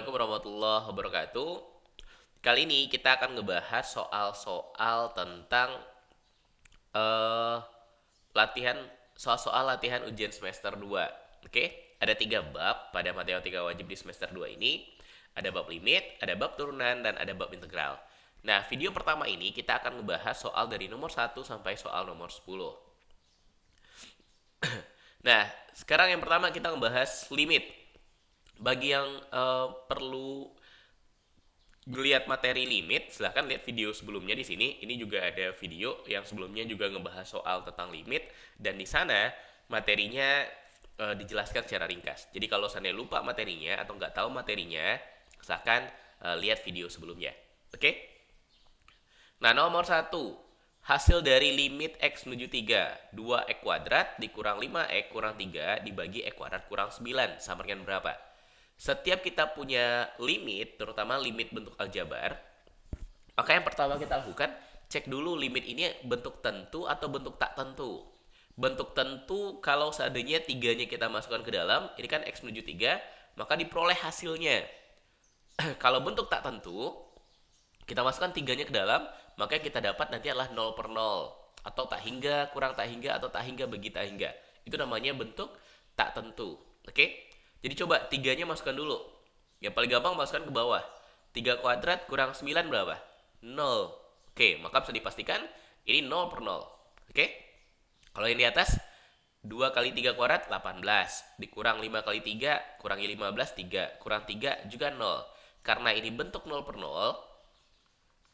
Assalamualaikum warahmatullahi wabarakatuh. Kali ini kita akan ngebahas soal-soal tentang uh, latihan soal-soal latihan ujian semester 2. Oke, okay? ada tiga bab pada matematika wajib di semester 2 ini. Ada bab limit, ada bab turunan, dan ada bab integral. Nah, video pertama ini kita akan ngebahas soal dari nomor 1 sampai soal nomor 10. nah, sekarang yang pertama kita ngebahas limit bagi yang uh, perlu ngelihat materi limit, silahkan lihat video sebelumnya di sini. Ini juga ada video yang sebelumnya juga ngebahas soal tentang limit dan di sana materinya e, dijelaskan secara ringkas. Jadi kalau sana lupa materinya atau nggak tahu materinya, silahkan e, lihat video sebelumnya. Oke? Okay? Nah nomor satu, hasil dari limit x menuju 3. 2x kuadrat dikurang 5x kurang 3 dibagi x kuadrat kurang 9. Sama dengan berapa? setiap kita punya limit, terutama limit bentuk aljabar, maka yang pertama kita lakukan cek dulu limit ini bentuk tentu atau bentuk tak tentu. Bentuk tentu kalau seandainya tiganya kita masukkan ke dalam, ini kan x menuju 3, maka diperoleh hasilnya. kalau bentuk tak tentu, kita masukkan tiganya ke dalam, maka kita dapat nanti adalah 0 per 0. Atau tak hingga, kurang tak hingga, atau tak hingga, begitu tak hingga. Itu namanya bentuk tak tentu. Oke? Okay? Jadi coba tiganya masukkan dulu. Yang paling gampang masukkan ke bawah. 3 kuadrat kurang 9 berapa? 0. Oke, maka bisa dipastikan ini 0 per 0. Oke? Kalau yang di atas, 2 kali 3 kuadrat 18. Dikurang 5 kali 3, kurangi 15, 3. Kurang 3 juga 0. Karena ini bentuk 0 per 0,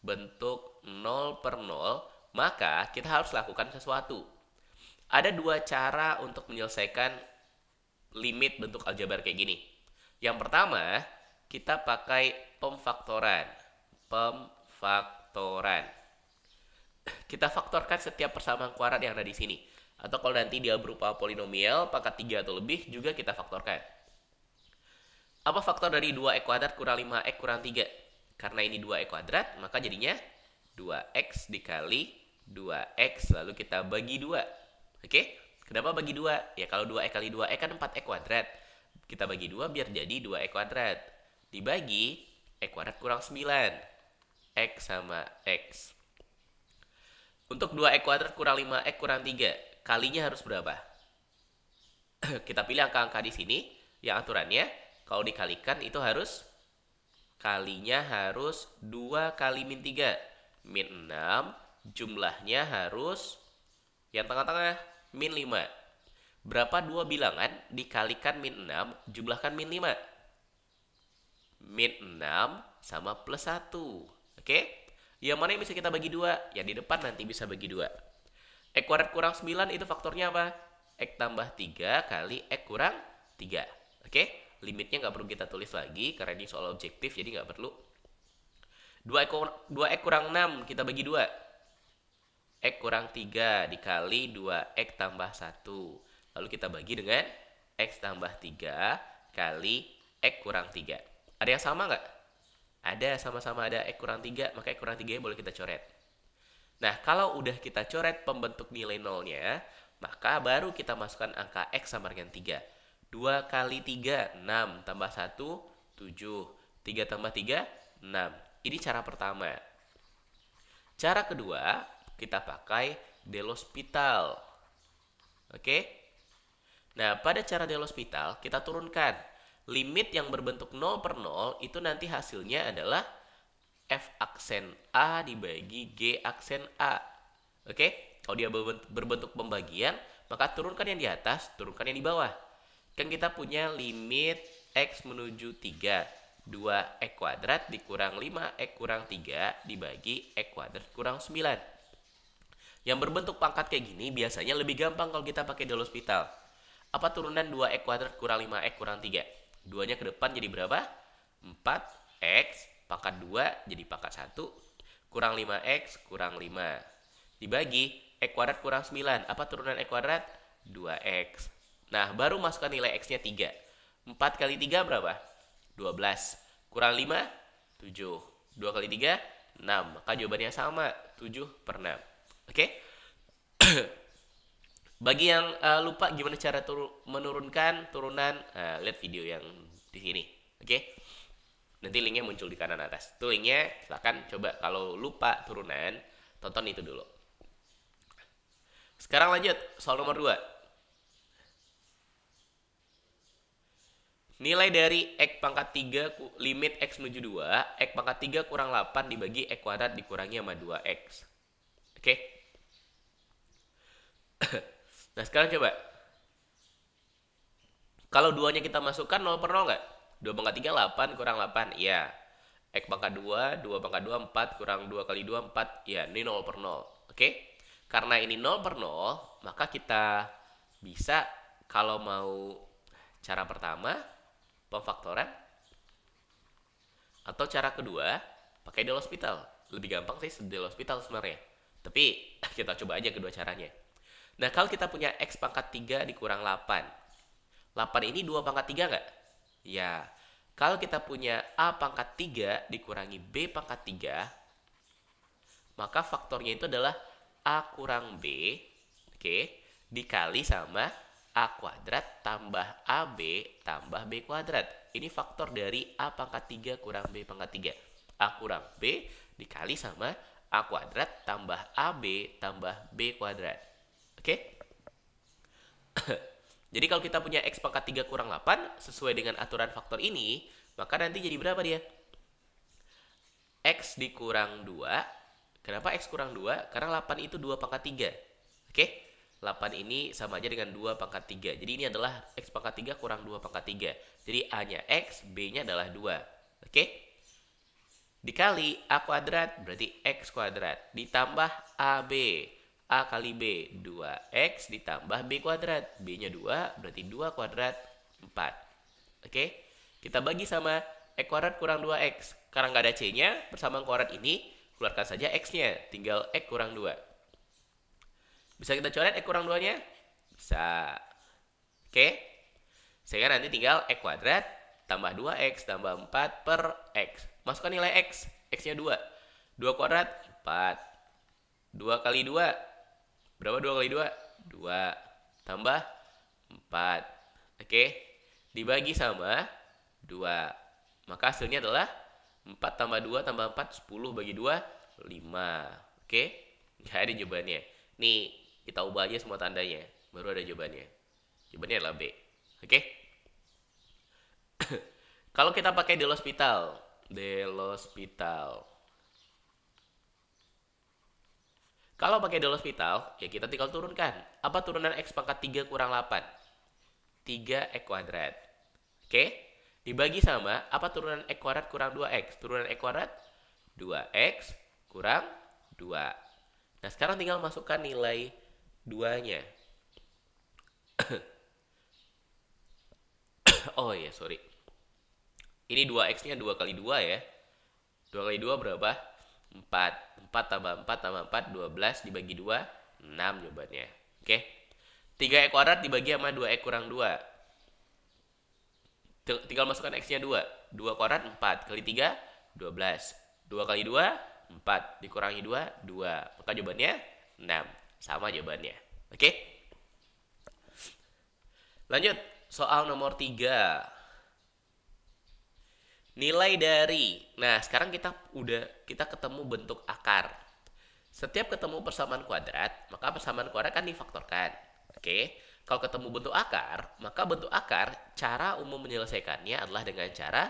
bentuk 0 per 0, maka kita harus lakukan sesuatu. Ada dua cara untuk menyelesaikan limit bentuk aljabar kayak gini. Yang pertama, kita pakai pemfaktoran. Pemfaktoran. Kita faktorkan setiap persamaan kuadrat yang ada di sini. Atau kalau nanti dia berupa polinomial, pangkat 3 atau lebih, juga kita faktorkan. Apa faktor dari 2x kuadrat kurang 5x kurang 3? Karena ini 2x kuadrat, maka jadinya 2x dikali 2x, lalu kita bagi 2. Oke? Okay? Kenapa bagi dua? Ya kalau 2E kali 2E kan 4E kuadrat. Kita bagi dua biar jadi 2E kuadrat. Dibagi, E kuadrat kurang 9. X sama X. Untuk 2E kuadrat kurang 5E kurang 3. Kalinya harus berapa? Kita pilih angka-angka di sini. Yang aturannya, kalau dikalikan itu harus kalinya harus 2 kali min 3. Min 6, jumlahnya harus yang tengah-tengah min 5. Berapa dua bilangan dikalikan min 6, jumlahkan min 5? Min 6 sama plus 1. Oke? Okay? Yang mana yang bisa kita bagi dua? Yang di depan nanti bisa bagi dua. X kuadrat kurang 9 itu faktornya apa? X tambah 3 kali X kurang 3. Oke? Okay? Limitnya nggak perlu kita tulis lagi karena ini soal objektif jadi nggak perlu. 2 X, 2 X kurang 6 kita bagi 2. X kurang 3 dikali 2X tambah 1. Lalu kita bagi dengan X tambah 3 kali X kurang 3. Ada yang sama nggak? Ada, sama-sama ada X kurang 3, maka X kurang 3 ya boleh kita coret. Nah, kalau udah kita coret pembentuk nilai nolnya, maka baru kita masukkan angka X sama dengan 3. 2 kali 3, 6. Tambah 1, 7. 3 tambah 3, 6. Ini cara pertama. Cara kedua, kita pakai hospital. Oke? Nah, pada cara hospital kita turunkan limit yang berbentuk 0 per 0 itu nanti hasilnya adalah F aksen A dibagi G aksen A. Oke? Kalau dia berbentuk pembagian, maka turunkan yang di atas, turunkan yang di bawah. Kan kita punya limit X menuju 3. 2 x kuadrat dikurang 5 x kurang 3 dibagi x kuadrat kurang 9. Yang berbentuk pangkat kayak gini biasanya lebih gampang kalau kita pakai del hospital. Apa turunan 2x e kuadrat kurang 5x e kurang 3? Duanya ke depan jadi berapa? 4x pangkat 2 jadi pangkat 1 kurang 5x kurang 5. Dibagi x e kuadrat kurang 9. Apa turunan x kuadrat? 2x. Nah, baru masukkan nilai x-nya 3. 4 kali 3 berapa? 12. Kurang 5? 7. 2 kali 3? 6. Maka jawabannya sama, 7 per 6. Oke. Okay? Bagi yang uh, lupa gimana cara turu menurunkan turunan, uh, lihat video yang di sini. Oke. Okay? Nanti linknya muncul di kanan atas. Itu linknya, silahkan coba kalau lupa turunan, tonton itu dulu. Sekarang lanjut soal nomor 2. Nilai dari X pangkat 3 limit X menuju 2, X pangkat 3 kurang 8 dibagi X kuadrat dikurangi sama 2X. Oke? Okay? nah sekarang coba kalau duanya kita masukkan 0 per 0 nggak? 2 pangkat 3, 8 kurang 8. Iya. X pangkat 2, 2 pangkat 2, 4 kurang 2 kali 2, 4. Iya, ini 0 per 0. Oke? Karena ini 0 per 0, maka kita bisa kalau mau cara pertama, pemfaktoran. Atau cara kedua, pakai Del Hospital. Lebih gampang sih Del Hospital sebenarnya. Tapi kita coba aja kedua caranya. Nah, kalau kita punya X pangkat 3 dikurang 8. 8 ini 2 pangkat 3 nggak? Ya. Kalau kita punya A pangkat 3 dikurangi B pangkat 3, maka faktornya itu adalah A kurang B, oke, okay, dikali sama A kuadrat tambah AB tambah B kuadrat. Ini faktor dari A pangkat 3 kurang B pangkat 3. A kurang B dikali sama A kuadrat tambah AB tambah B kuadrat. Oke? Okay? jadi kalau kita punya X pangkat 3 kurang 8, sesuai dengan aturan faktor ini, maka nanti jadi berapa dia? X dikurang 2. Kenapa X kurang 2? Karena 8 itu 2 pangkat 3. Oke? Okay? 8 ini sama aja dengan 2 pangkat 3. Jadi ini adalah X pangkat 3 kurang 2 pangkat 3. Jadi A-nya X, B-nya adalah 2. Oke? Okay? Dikali A kuadrat berarti X kuadrat. Ditambah AB A kali B 2X ditambah B kuadrat B-nya 2 berarti 2 kuadrat 4 Oke Kita bagi sama X kuadrat kurang 2X Karena nggak ada C-nya bersamaan kuadrat ini Keluarkan saja X-nya Tinggal X kurang 2 Bisa kita coret X kurang 2-nya? Bisa Oke Sehingga nanti tinggal X kuadrat Tambah 2X tambah 4 per X Masukkan nilai X X-nya 2 2 kuadrat 4 2 kali 2 Berapa dua kali dua dua Tambah empat Oke. Dibagi sama dua Maka hasilnya adalah empat tambah dua tambah empat sepuluh bagi dua lima Oke. Nggak ada jawabannya. Nih, kita ubah aja semua tandanya. Baru ada jawabannya. Jawabannya adalah B. Oke. Kalau kita pakai Delospital, Delospital. Kalau pakai dolar vital, ya kita tinggal turunkan. Apa turunan X pangkat 3 kurang 8? 3 X kuadrat. Oke? Dibagi sama, apa turunan X kuadrat kurang 2X? Turunan X kuadrat 2X kurang 2. Nah, sekarang tinggal masukkan nilai 2-nya. oh iya, sorry. Ini 2X-nya 2 kali 2 ya. 2 kali 2 berapa? 4. 4 tambah 4 tambah 4, 12 dibagi 2, 6 jawabannya. Oke. 3E kuadrat dibagi sama 2E kurang 2. Tinggal masukkan X-nya 2. 2 kuadrat 4. Kali 3, 12. 2 kali 2, 4. Dikurangi 2, 2. Maka jawabannya 6. Sama jawabannya. Oke. Lanjut. Soal nomor 3 nilai dari. Nah, sekarang kita udah kita ketemu bentuk akar. Setiap ketemu persamaan kuadrat, maka persamaan kuadrat kan difaktorkan. Oke. Kalau ketemu bentuk akar, maka bentuk akar cara umum menyelesaikannya adalah dengan cara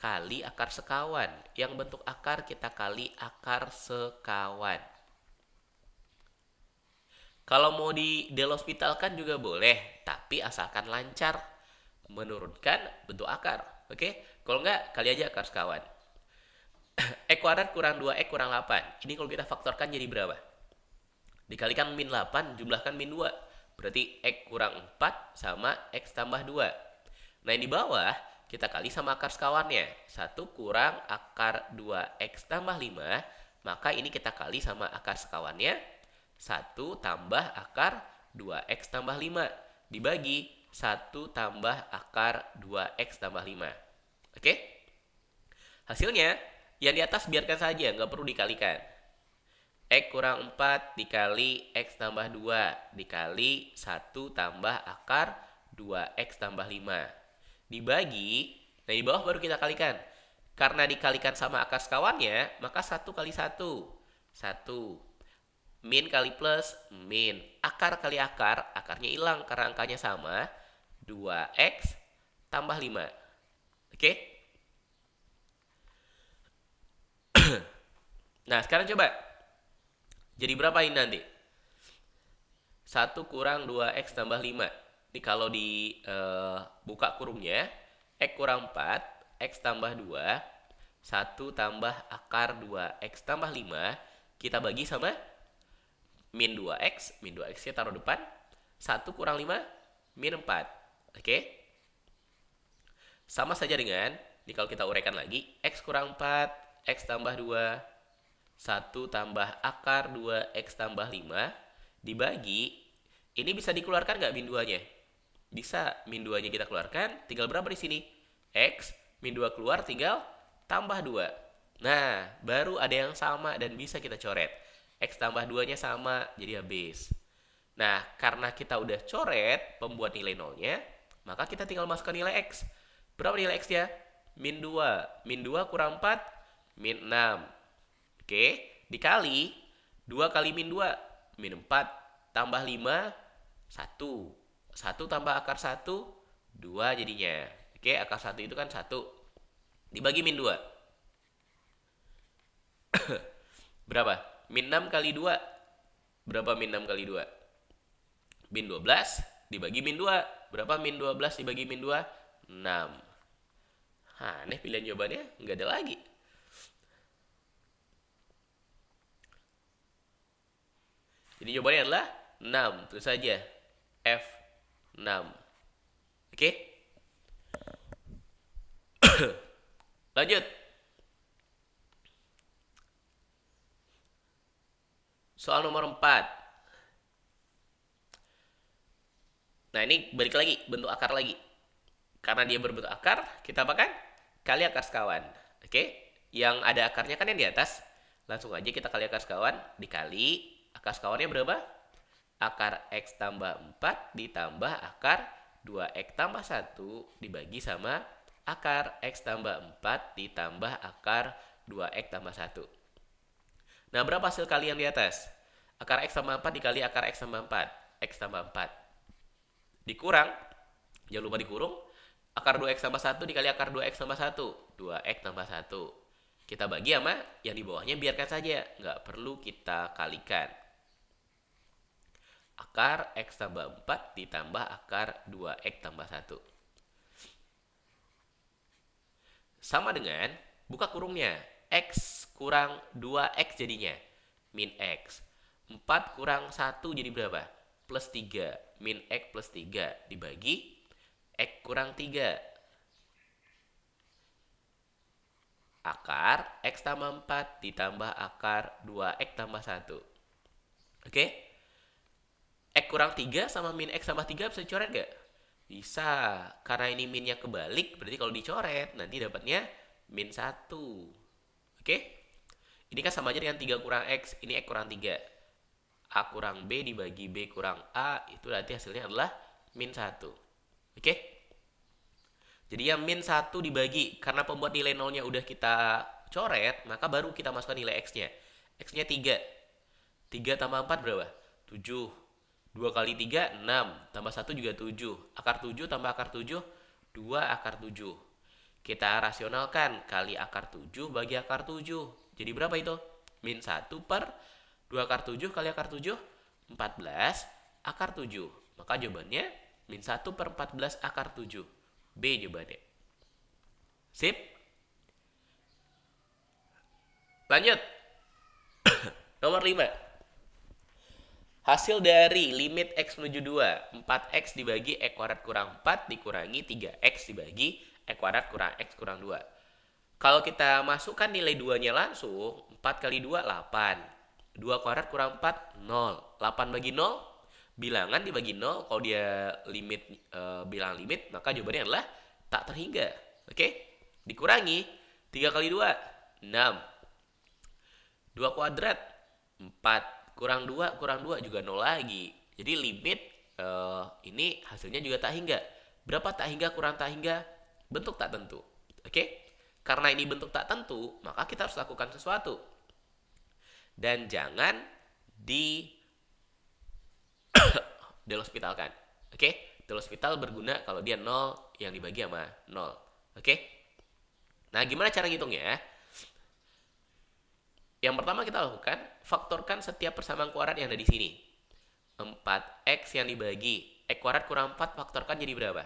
kali akar sekawan. Yang bentuk akar kita kali akar sekawan. Kalau mau di delospitalkan juga boleh, tapi asalkan lancar menurunkan bentuk akar. Oke, kalau enggak, kali aja akar sekawan. E eh, kuadrat kurang 2E eh, kurang 8. Ini kalau kita faktorkan jadi berapa? Dikalikan min 8, jumlahkan min 2. Berarti X kurang 4 sama X tambah 2. Nah, yang di bawah kita kali sama akar sekawannya. 1 kurang akar 2X tambah 5. Maka ini kita kali sama akar sekawannya. 1 tambah akar 2X tambah 5. Dibagi 1 tambah akar 2X tambah 5. Oke? Hasilnya, yang di atas biarkan saja, nggak perlu dikalikan. X kurang 4 dikali X tambah 2 dikali 1 tambah akar 2X tambah 5. Dibagi, nah di bawah baru kita kalikan. Karena dikalikan sama akar sekawannya, maka 1 kali 1. 1 min kali plus min. Akar kali akar, akarnya hilang karena angkanya sama. 2x tambah 5. Oke? Okay? nah, sekarang coba. Jadi berapa ini nanti? 1 kurang 2x tambah 5. Ini kalau dibuka eh, uh, kurungnya, x kurang 4, x tambah 2, 1 tambah akar 2x tambah 5, kita bagi sama min 2x, min 2x-nya taruh depan, 1 kurang 5, min 4. Oke? Okay? Sama saja dengan, ini kalau kita uraikan lagi, X kurang 4, X tambah 2, 1 tambah akar 2, X tambah 5, dibagi, ini bisa dikeluarkan nggak min 2-nya? Bisa, min 2-nya kita keluarkan, tinggal berapa di sini? X, min 2 keluar, tinggal tambah 2. Nah, baru ada yang sama dan bisa kita coret. X tambah 2-nya sama, jadi habis. Nah, karena kita udah coret pembuat nilai nolnya, maka kita tinggal masukkan nilai X. Berapa nilai X-nya? Min 2. Min 2 kurang 4, min 6. Oke, dikali 2 kali min 2, min 4. Tambah 5, 1. 1 tambah akar 1, 2 jadinya. Oke, akar 1 itu kan 1. Dibagi min 2. Berapa? Min 6 kali 2. Berapa min 6 kali 2? Min 12 dibagi min 2. Berapa min 12 dibagi min 2? 6 aneh pilihan jawabannya nggak ada lagi jadi jawabannya adalah 6 terus saja F 6 oke okay? lanjut soal nomor 4 Nah ini balik lagi bentuk akar lagi. Karena dia berbentuk akar, kita pakai kali akar sekawan. Oke? Okay? Yang ada akarnya kan yang di atas. Langsung aja kita kali akar sekawan dikali akar sekawannya berapa? Akar X tambah 4 ditambah akar 2X tambah 1 dibagi sama akar X tambah 4 ditambah akar 2X tambah 1. Nah, berapa hasil kali yang di atas? Akar X tambah 4 dikali akar X tambah 4. X tambah 4. Dikurang, jangan lupa dikurung, akar 2x tambah 1 dikali akar 2x tambah 1. 2x tambah 1. Kita bagi sama yang di bawahnya biarkan saja. Nggak perlu kita kalikan. Akar x tambah 4 ditambah akar 2x tambah 1. Sama dengan, buka kurungnya. x kurang 2x jadinya. Min x. 4 kurang 1 jadi berapa? Plus 3. Min x plus 3 dibagi X kurang 3. Akar X tambah 4 ditambah akar 2X tambah 1. Oke? Okay? X kurang 3 sama min X tambah 3 bisa dicoret gak? Bisa. Karena ini minnya kebalik, berarti kalau dicoret nanti dapatnya min 1. Oke? Okay? Ini kan sama aja dengan 3 kurang X, ini X kurang 3. A kurang B dibagi B kurang A, itu nanti hasilnya adalah min 1. Oke? Okay? Jadi yang min 1 dibagi karena pembuat nilai nolnya udah kita coret, maka baru kita masukkan nilai x-nya. X-nya 3. 3 tambah 4 berapa? 7. 2 kali 3, 6. Tambah 1 juga 7. Akar 7 tambah akar 7, 2 akar 7. Kita rasionalkan. Kali akar 7 bagi akar 7. Jadi berapa itu? Min 1 per 2 akar 7 kali akar 7, 14 akar 7. Maka jawabannya Min 1 per 14 akar 7. B jawabannya. Sip? Lanjut. Nomor 5. Hasil dari limit X menuju 2. 4X dibagi E kuadrat kurang 4 dikurangi 3X dibagi E kuadrat kurang X kurang 2. Kalau kita masukkan nilai 2-nya langsung, 4 kali 2, 8. 2 kuadrat kurang 4, 0. 8 bagi 0, bilangan dibagi nol kalau dia limit uh, bilang limit maka jawabannya adalah tak terhingga oke okay? dikurangi tiga kali dua, enam, dua kuadrat empat kurang dua kurang dua juga nol lagi jadi limit uh, ini hasilnya juga tak hingga berapa tak hingga kurang tak hingga bentuk tak tentu oke okay? karena ini bentuk tak tentu maka kita harus lakukan sesuatu dan jangan di del hospital kan. Oke, okay? del hospital berguna kalau dia nol yang dibagi sama nol, Oke? Okay? Nah, gimana cara ngitungnya? Yang pertama kita lakukan, faktorkan setiap persamaan kuadrat yang ada di sini. 4x yang dibagi, x kuadrat kurang 4 faktorkan jadi berapa?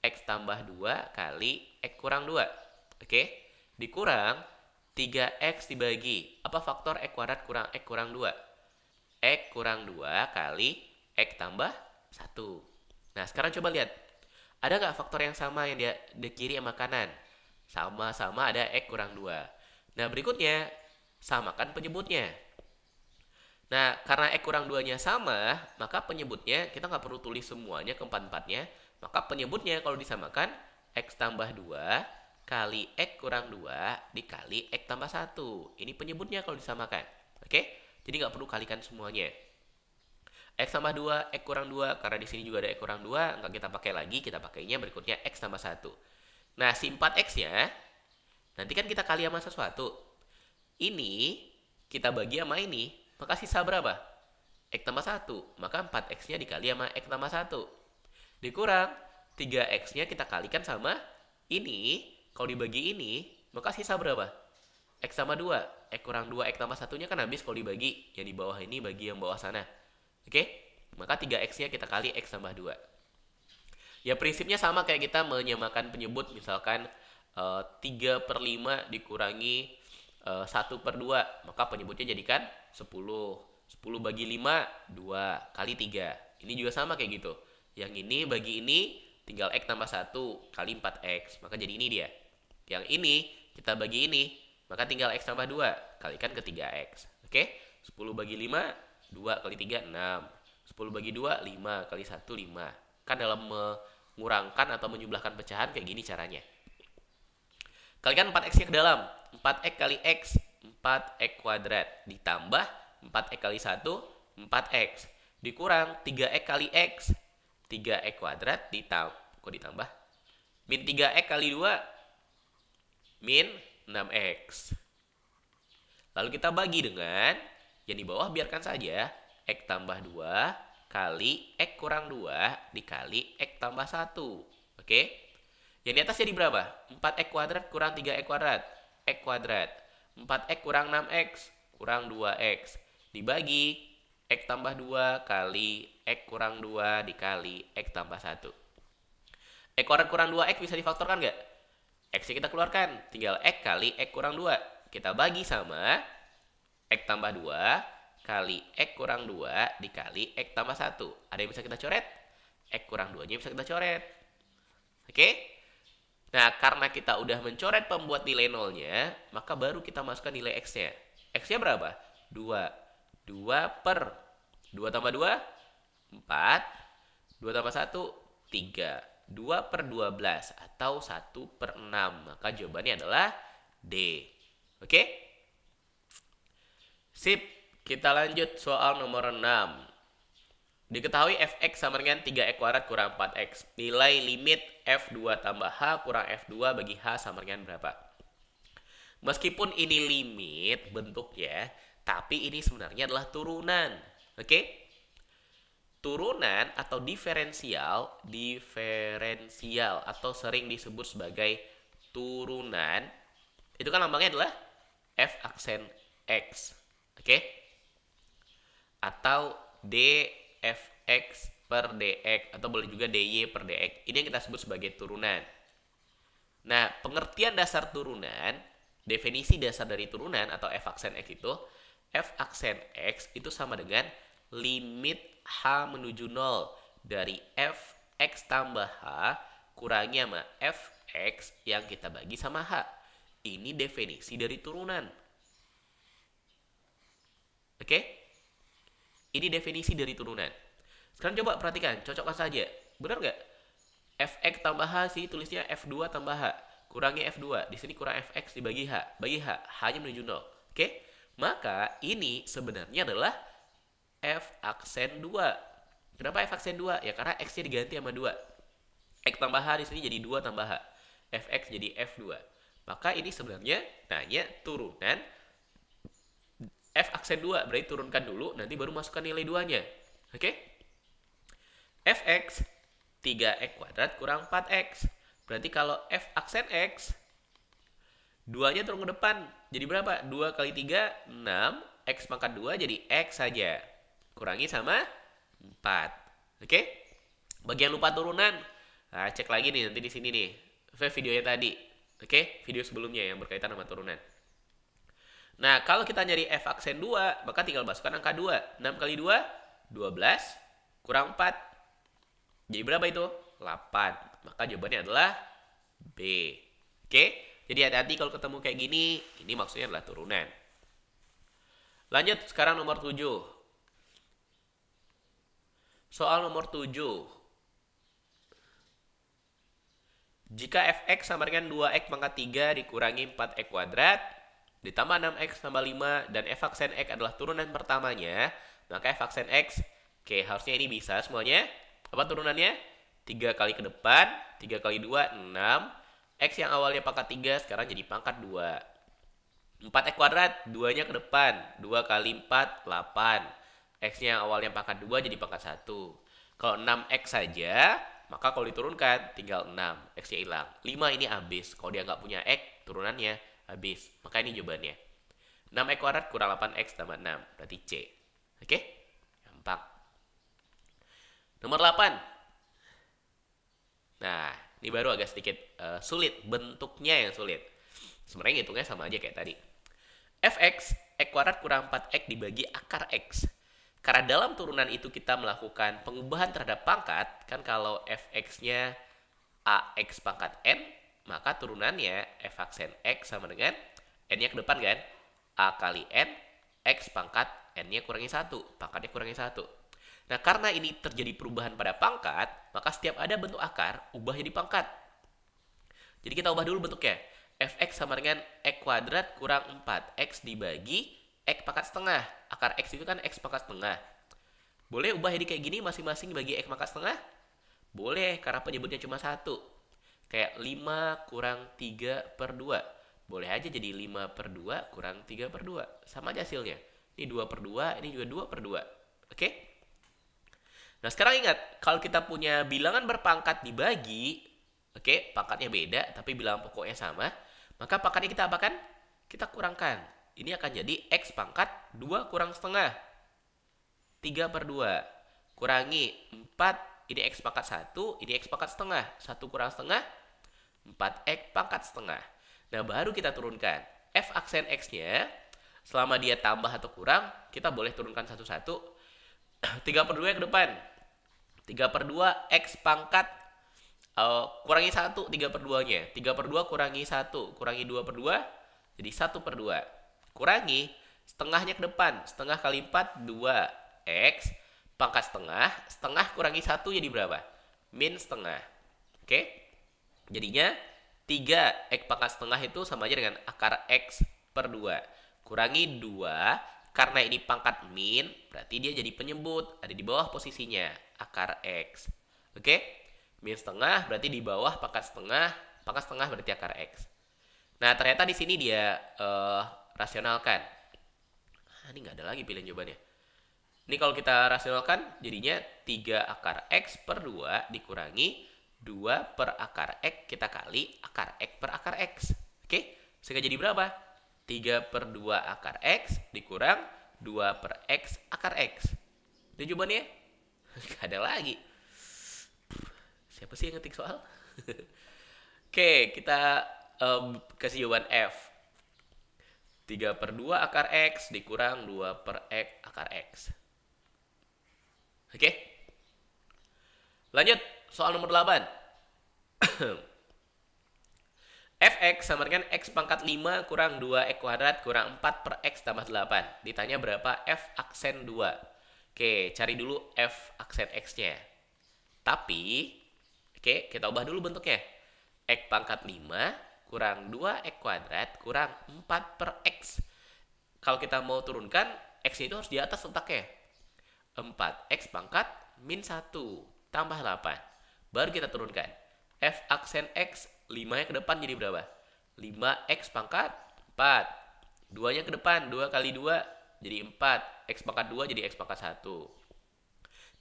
x tambah 2 kali x kurang 2. Oke? Okay? Dikurang 3x dibagi. Apa faktor x kuadrat kurang x kurang 2? X kurang 2 kali X tambah 1. Nah, sekarang coba lihat. Ada nggak faktor yang sama yang dia di kiri sama kanan? Sama-sama ada X kurang 2. Nah, berikutnya, sama kan penyebutnya. Nah, karena X kurang 2-nya sama, maka penyebutnya, kita nggak perlu tulis semuanya keempat-empatnya, maka penyebutnya kalau disamakan, X tambah 2 kali X kurang 2 dikali X tambah 1. Ini penyebutnya kalau disamakan. Oke? Okay? Jadi nggak perlu kalikan semuanya. X tambah 2, X kurang 2, karena di sini juga ada X kurang 2, nggak kita pakai lagi, kita pakainya berikutnya X tambah 1. Nah, si 4X-nya, nanti kan kita kali sama sesuatu. Ini, kita bagi sama ini, maka sisa berapa? X tambah 1, maka 4X-nya dikali sama X tambah 1. Dikurang, 3X-nya kita kalikan sama ini, kalau dibagi ini, maka sisa berapa? X sama 2. X kurang 2, X tambah satunya kan habis kalau dibagi. Yang di bawah ini bagi yang bawah sana. Oke? Okay? Maka 3X-nya kita kali X tambah 2. Ya prinsipnya sama kayak kita menyamakan penyebut. Misalkan uh, eh, 3 per 5 dikurangi uh, eh, 1 per 2. Maka penyebutnya jadikan 10. 10 bagi 5, 2 kali 3. Ini juga sama kayak gitu. Yang ini bagi ini tinggal X tambah 1 kali 4X. Maka jadi ini dia. Yang ini kita bagi ini maka tinggal X tambah 2, kalikan ke 3X. Oke, 10 bagi 5, 2 kali 3, 6. 10 bagi 2, 5 kali 1, 5. Kan dalam mengurangkan atau menjumlahkan pecahan kayak gini caranya. Kalikan 4X-nya ke dalam. 4X kali X, 4X kuadrat. Ditambah 4X kali 1, 4X. Dikurang 3X kali X, 3X kuadrat ditambah. Kok ditambah? Min 3X kali 2, min 6X. Lalu kita bagi dengan yang di bawah biarkan saja. X tambah 2 kali X kurang 2 dikali X tambah 1. Oke? Yang di atas jadi berapa? 4X kuadrat kurang 3X kuadrat. X kuadrat. 4X kurang 6X kurang 2X. Dibagi X tambah 2 kali X kurang 2 dikali X tambah 1. X kuadrat kurang 2X bisa difaktorkan nggak? X-nya kita keluarkan. Tinggal X kali X kurang 2. Kita bagi sama X tambah 2 kali X kurang 2 dikali X tambah 1. Ada yang bisa kita coret? X kurang 2-nya bisa kita coret. Oke? Nah, karena kita udah mencoret pembuat nilai nolnya, maka baru kita masukkan nilai X-nya. X-nya berapa? 2. 2 per. 2 tambah 2? 4. 2 tambah 1? 3. 2 per 12 atau 1 per 6. Maka jawabannya adalah D. Oke? Okay? Sip, kita lanjut soal nomor 6. Diketahui fx sama dengan 3x e kuadrat kurang 4x. Nilai limit f2 tambah h kurang f2 bagi h sama dengan berapa? Meskipun ini limit bentuknya, tapi ini sebenarnya adalah turunan. Oke? Okay? turunan atau diferensial diferensial atau sering disebut sebagai turunan itu kan lambangnya adalah f aksen x oke okay? atau dfx per dx atau boleh juga dy per dx ini yang kita sebut sebagai turunan nah pengertian dasar turunan definisi dasar dari turunan atau f aksen x itu f aksen x itu sama dengan limit H menuju 0 dari f x tambah H kurangi sama f x yang kita bagi sama H. Ini definisi dari turunan. Oke? Okay? Ini definisi dari turunan. Sekarang coba perhatikan, cocokkan saja. Benar nggak? fx tambah H sih tulisnya F2 tambah H. Kurangi F2. Di sini kurang fx dibagi H. Bagi H. H-nya menuju 0. Oke? Okay? Maka ini sebenarnya adalah F aksen 2. Kenapa F aksen 2? Ya karena X-nya diganti sama 2. X tambah H di sini jadi 2 tambah H. Fx jadi F2. Maka ini sebenarnya nanya turunan F aksen 2. Berarti turunkan dulu, nanti baru masukkan nilai 2-nya. Oke? Okay? Fx 3x kuadrat kurang 4x. Berarti kalau F aksen X, 2-nya turun ke depan. Jadi berapa? 2 kali 3, 6. X pangkat 2 jadi X saja kurangi sama 4. Oke? Okay? Bagian lupa turunan. Nah, cek lagi nih nanti di sini nih. videonya tadi. Oke? Okay? Video sebelumnya yang berkaitan sama turunan. Nah, kalau kita nyari F aksen 2, maka tinggal masukkan angka 2. 6 kali 2, 12, kurang 4. Jadi berapa itu? 8. Maka jawabannya adalah B. Oke? Okay? Jadi hati-hati kalau ketemu kayak gini, ini maksudnya adalah turunan. Lanjut, sekarang nomor 7. Soal nomor 7. Jika fx sama dengan 2x maka 3 dikurangi 4x kuadrat, ditambah 6x tambah 5, dan f aksen x adalah turunan pertamanya, maka f aksen x, oke harusnya ini bisa semuanya. Apa turunannya? 3 kali ke depan, 3 kali 2, 6. X yang awalnya pangkat 3, sekarang jadi pangkat 2. 4x kuadrat, 2-nya ke depan. 2 kali 4, 8. X-nya awalnya pangkat 2 jadi pangkat 1. Kalau 6X saja, maka kalau diturunkan tinggal 6, X-nya hilang. 5 ini habis. Kalau dia nggak punya X, turunannya habis. Maka ini jawabannya. 6X kuadrat kurang 8X tambah 6. Berarti C. Oke? Okay? Gampang. Nomor 8. Nah, ini baru agak sedikit uh, sulit. Bentuknya yang sulit. Sebenarnya ngitungnya sama aja kayak tadi. fx, x kuadrat kurang 4x dibagi akar x karena dalam turunan itu kita melakukan pengubahan terhadap pangkat, kan kalau fx-nya ax pangkat n, maka turunannya f aksen x sama dengan n-nya ke depan kan? a kali n, x pangkat n-nya kurangi 1, pangkatnya kurangi 1. Nah, karena ini terjadi perubahan pada pangkat, maka setiap ada bentuk akar, ubah jadi pangkat. Jadi kita ubah dulu bentuknya. fx sama dengan x kuadrat kurang 4x dibagi X pangkat setengah. Akar X itu kan X pangkat setengah. Boleh ubah jadi kayak gini masing-masing bagi X pangkat setengah? Boleh, karena penyebutnya cuma satu. Kayak 5 kurang 3 per 2. Boleh aja jadi 5 per 2 kurang 3 per 2. Sama aja hasilnya. Ini 2 per 2, ini juga 2 per 2. Oke? Okay? Nah, sekarang ingat, kalau kita punya bilangan berpangkat dibagi, oke, okay, pangkatnya beda, tapi bilangan pokoknya sama, maka pangkatnya kita apakan? Kita kurangkan ini akan jadi X pangkat 2 kurang setengah. 3 per 2. Kurangi 4, ini X pangkat 1, ini X pangkat setengah. 1 kurang setengah, 4X pangkat setengah. Nah, baru kita turunkan. F aksen X-nya, selama dia tambah atau kurang, kita boleh turunkan satu-satu. 3 per 2 ke depan. 3 per 2 X pangkat uh, kurangi 1, 3 per 2-nya. 3 per 2 kurangi 1, kurangi 2 per 2, jadi 1 per 2. Kurangi setengahnya ke depan. Setengah kali 4, 2x. Pangkat setengah. Setengah kurangi satu jadi berapa? Min setengah. Oke? Jadinya 3 x pangkat setengah itu sama aja dengan akar x per 2. Kurangi 2, karena ini pangkat min, berarti dia jadi penyebut. Ada di bawah posisinya, akar x. Oke? minus Min setengah berarti di bawah pangkat setengah, pangkat setengah berarti akar x. Nah, ternyata di sini dia uh, rasionalkan. Nah, ini nggak ada lagi pilihan jawabannya. Ini kalau kita rasionalkan jadinya 3 akar X per 2 dikurangi 2 per akar X kita kali akar X per akar X. Oke, sehingga jadi berapa? 3 per 2 akar X dikurang 2 per X akar X. Ini jawabannya? Gak ada lagi. Siapa sih yang ngetik soal? Oke, kita um, kasih jawaban F. 3 per 2 akar X dikurang 2 per X akar X. Oke? Lanjut, soal nomor 8. fx sama dengan x pangkat 5 kurang 2x kuadrat kurang 4 per x tambah 8. Ditanya berapa f aksen 2. Oke, cari dulu f aksen x-nya. Tapi, oke, kita ubah dulu bentuknya. x pangkat 5 kurang 2x kuadrat kurang 4 per x. Kalau kita mau turunkan, x itu harus di atas letaknya. 4x pangkat min 1 tambah 8. Baru kita turunkan. f aksen x, 5-nya ke depan jadi berapa? 5x pangkat 4. 2-nya ke depan, 2 kali 2 jadi 4. x pangkat 2 jadi x pangkat 1.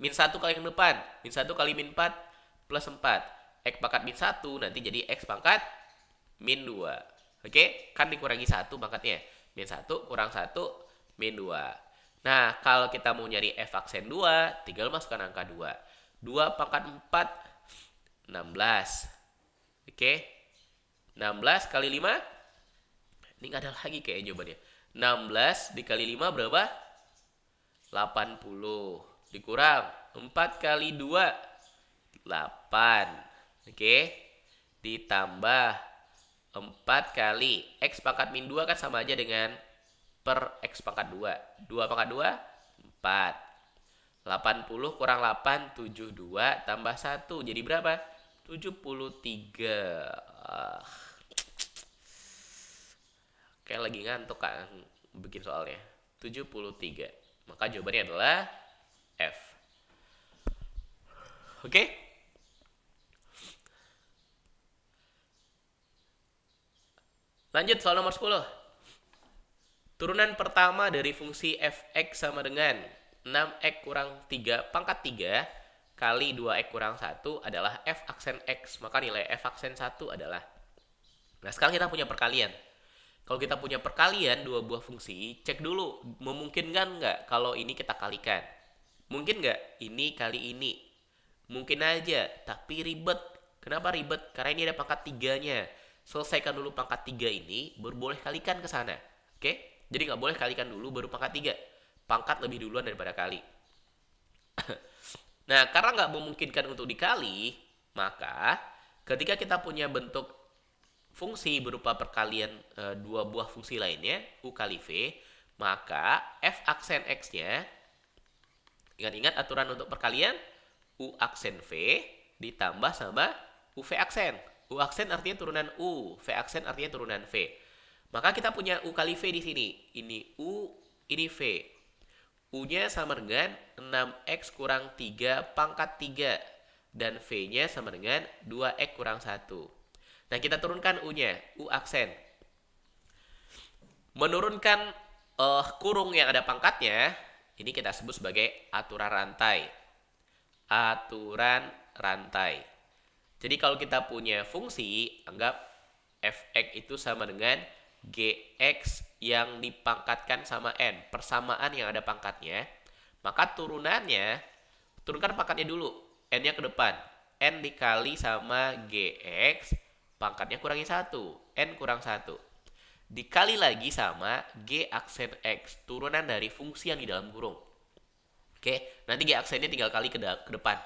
Min 1 kali ke depan, min 1 kali min 4 plus 4. x pangkat min 1 nanti jadi x pangkat min 2. Oke, okay? kan dikurangi 1 pangkatnya. Min 1 kurang 1, min 2. Nah, kalau kita mau nyari f aksen 2, tinggal masukkan angka 2. 2 pangkat 4, 16. Oke, okay? 16 kali 5, ini nggak ada lagi kayaknya jawabannya. 16 dikali 5 berapa? 80. Dikurang 4 kali 2, 8. Oke, okay? ditambah 4 kali X pangkat min 2 kan sama aja dengan per X pangkat 2. 2 pangkat 2, 4. 80 kurang 8, 72 tambah 1. Jadi berapa? 73. Uh. Kayak lagi ngantuk kan bikin soalnya. 73. Maka jawabannya adalah F. Oke? Okay? Lanjut soal nomor 10. Turunan pertama dari fungsi fx sama dengan 6x kurang 3 pangkat 3 kali 2x kurang 1 adalah f aksen x. Maka nilai f aksen 1 adalah. Nah sekarang kita punya perkalian. Kalau kita punya perkalian dua buah fungsi, cek dulu memungkinkan nggak kalau ini kita kalikan. Mungkin nggak ini kali ini. Mungkin aja, tapi ribet. Kenapa ribet? Karena ini ada pangkat tiganya selesaikan dulu pangkat 3 ini, baru boleh kalikan ke sana. Oke? Jadi nggak boleh kalikan dulu baru pangkat 3. Pangkat lebih duluan daripada kali. nah, karena nggak memungkinkan untuk dikali, maka ketika kita punya bentuk fungsi berupa perkalian e, dua buah fungsi lainnya, U kali V, maka F aksen X-nya, ingat-ingat aturan untuk perkalian, U aksen V ditambah sama UV aksen. U aksen artinya turunan U, V aksen artinya turunan V. Maka kita punya U kali V di sini. Ini U, ini V. U-nya sama dengan 6X kurang 3 pangkat 3. Dan V-nya sama dengan 2X kurang 1. Nah, kita turunkan U-nya, U aksen. Menurunkan uh, kurung yang ada pangkatnya, ini kita sebut sebagai aturan rantai. Aturan rantai. Jadi kalau kita punya fungsi, anggap fx itu sama dengan gx yang dipangkatkan sama n, persamaan yang ada pangkatnya, maka turunannya, turunkan pangkatnya dulu, n-nya ke depan. n dikali sama gx, pangkatnya kurangi 1, n kurang 1. Dikali lagi sama g aksen x, turunan dari fungsi yang di dalam kurung. Oke, nanti g aksennya tinggal kali ke, ke depan.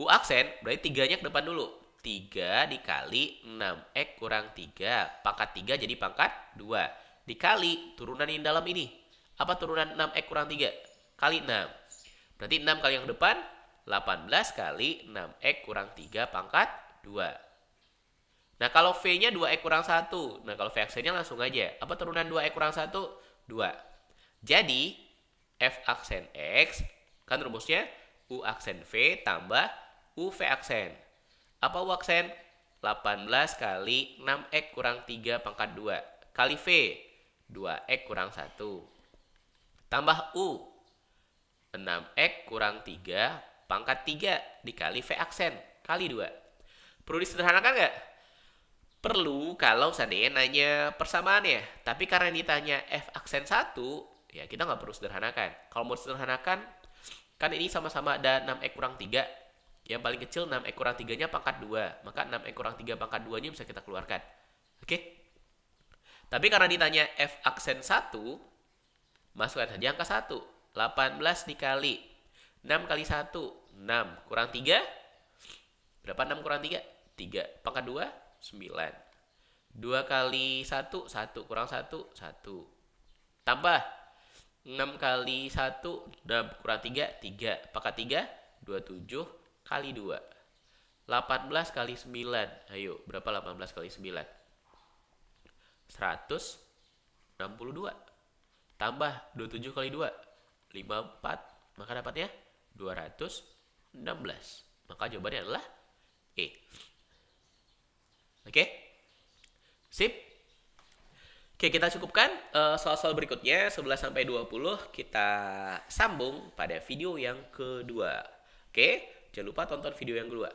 U aksen berarti tiganya ke depan dulu. 3 dikali 6x eh, kurang 3. Pangkat 3 jadi pangkat 2. Dikali turunan yang dalam ini. Apa turunan 6x eh, kurang 3? Kali 6. Berarti 6 kali yang depan 18 kali 6x eh, kurang 3 pangkat 2. Nah kalau V-nya 2x kurang 1. Nah kalau V aksennya langsung aja. Apa turunan 2x kurang 1? 2. Jadi F aksen X kan rumusnya U aksen V tambah u v aksen. Apa U aksen? 18 kali 6X kurang 3 pangkat 2 kali V 2X kurang 1 tambah U 6X kurang 3 pangkat 3 dikali V aksen kali 2 perlu disederhanakan nggak? Perlu kalau seandainya nanya persamaan ya tapi karena ditanya F aksen 1 ya kita nggak perlu sederhanakan kalau mau sederhanakan kan ini sama-sama ada 6X kurang 3 yang paling kecil 6 e kurang 3 nya pangkat 2 maka 6 e kurang 3 pangkat 2 nya bisa kita keluarkan oke okay? tapi karena ditanya f aksen 1 masukkan saja angka 1 18 dikali 6 kali 1 6 kurang 3 berapa 6 kurang 3 3 pangkat 2 9 2 kali 1 1 kurang 1 1 tambah 6 kali 1 6 kurang 3 3 pangkat 3 27 kali 2. 18 kali 9. Ayo, berapa 18 kali 9? 162. Tambah 27 kali 2. 54. Maka dapatnya 216. Maka jawabannya adalah E. Oke? Sip? Oke, kita cukupkan eh, soal-soal uh, berikutnya 11 sampai 20 kita sambung pada video yang kedua. Oke? Okay? Jangan lupa tonton video yang kedua.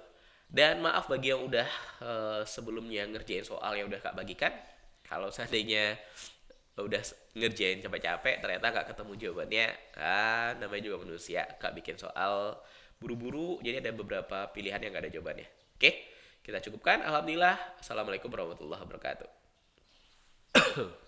Dan maaf bagi yang udah uh, sebelumnya ngerjain soal yang udah Kak bagikan. Kalau seandainya udah ngerjain capek-capek ternyata nggak ketemu jawabannya ah namanya juga manusia kak bikin soal buru-buru jadi ada beberapa pilihan yang gak ada jawabannya oke kita cukupkan alhamdulillah assalamualaikum warahmatullahi wabarakatuh